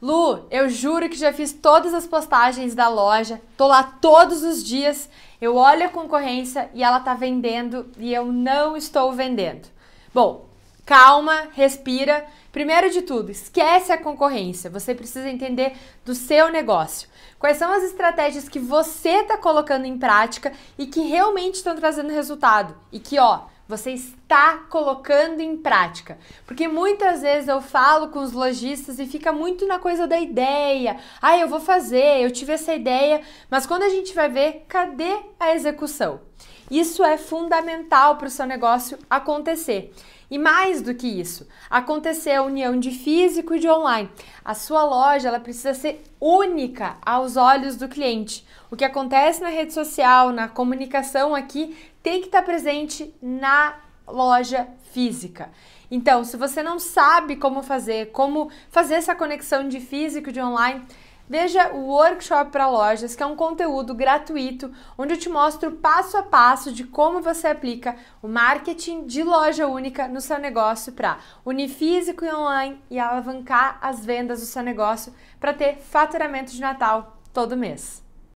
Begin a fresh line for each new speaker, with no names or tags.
Lu, eu juro que já fiz todas as postagens da loja, tô lá todos os dias, eu olho a concorrência e ela tá vendendo e eu não estou vendendo. Bom, calma, respira. Primeiro de tudo, esquece a concorrência. Você precisa entender do seu negócio. Quais são as estratégias que você está colocando em prática e que realmente estão trazendo resultado? E que, ó, você está colocando em prática. Porque muitas vezes eu falo com os lojistas e fica muito na coisa da ideia. Ah, eu vou fazer, eu tive essa ideia, mas quando a gente vai ver, cadê a execução? Isso é fundamental para o seu negócio acontecer. E mais do que isso, acontecer a união de físico e de online. A sua loja ela precisa ser única aos olhos do cliente. O que acontece na rede social, na comunicação aqui, tem que estar presente na loja física. Então, se você não sabe como fazer, como fazer essa conexão de físico de online, veja o Workshop para Lojas, que é um conteúdo gratuito onde eu te mostro passo a passo de como você aplica o marketing de loja única no seu negócio para unir físico e online e alavancar as vendas do seu negócio para ter faturamento de Natal todo mês.